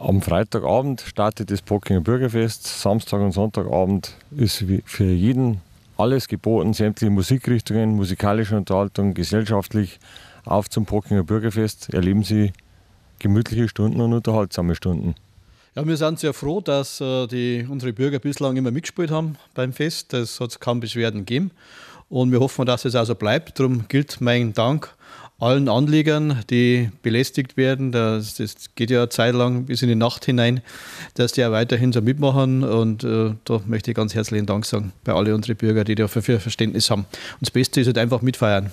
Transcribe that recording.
Am Freitagabend startet das Pockinger Bürgerfest. Samstag und Sonntagabend ist für jeden alles geboten, sämtliche Musikrichtungen, musikalische Unterhaltung, gesellschaftlich. Auf zum Pockinger Bürgerfest erleben Sie gemütliche Stunden und unterhaltsame Stunden. Ja, wir sind sehr froh, dass äh, die, unsere Bürger bislang immer mitgespielt haben beim Fest. Es hat kaum Beschwerden gegeben. Und wir hoffen, dass es auch so bleibt. Darum gilt mein Dank allen Anlegern, die belästigt werden, das, das geht ja eine Zeit lang bis in die Nacht hinein, dass die auch weiterhin so mitmachen. Und äh, da möchte ich ganz herzlichen Dank sagen bei allen unseren Bürgern, die dafür Verständnis haben. Und das Beste ist halt einfach mitfeiern.